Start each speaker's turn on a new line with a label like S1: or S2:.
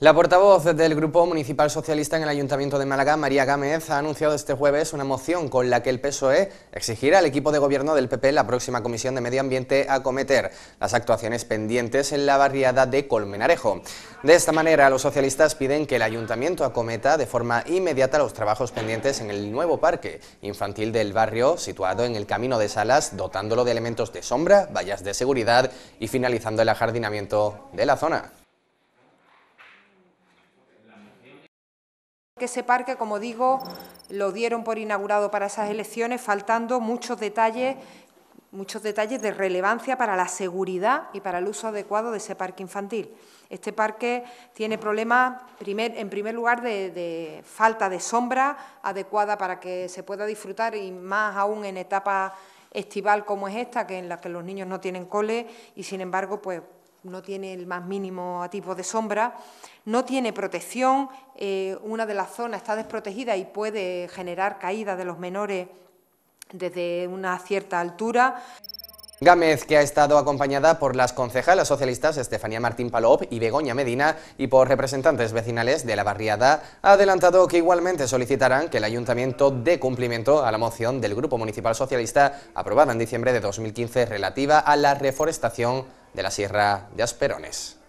S1: La portavoz del Grupo Municipal Socialista en el Ayuntamiento de Málaga, María Gámez, ha anunciado este jueves una moción con la que el PSOE exigirá al equipo de gobierno del PP la próxima Comisión de Medio Ambiente acometer las actuaciones pendientes en la barriada de Colmenarejo. De esta manera, los socialistas piden que el Ayuntamiento acometa de forma inmediata los trabajos pendientes en el nuevo parque infantil del barrio, situado en el Camino de Salas, dotándolo de elementos de sombra, vallas de seguridad y finalizando el ajardinamiento de la zona.
S2: ese parque, como digo, lo dieron por inaugurado para esas elecciones, faltando muchos detalles muchos detalles de relevancia para la seguridad y para el uso adecuado de ese parque infantil. Este parque tiene problemas, en primer lugar, de, de, falta de sombra adecuada para que se pueda disfrutar y más aún en etapa estival como es esta, que en la que los niños no tienen cole y, sin embargo, pues no tiene el más mínimo tipo de sombra, no tiene protección, eh, una de las zonas está desprotegida y puede generar caídas de los menores desde una cierta altura.
S1: Gámez, que ha estado acompañada por las concejalas socialistas Estefanía Martín Palop y Begoña Medina y por representantes vecinales de la barriada, ha adelantado que igualmente solicitarán que el ayuntamiento dé cumplimiento a la moción del Grupo Municipal Socialista aprobada en diciembre de 2015 relativa a la reforestación de la Sierra de Asperones.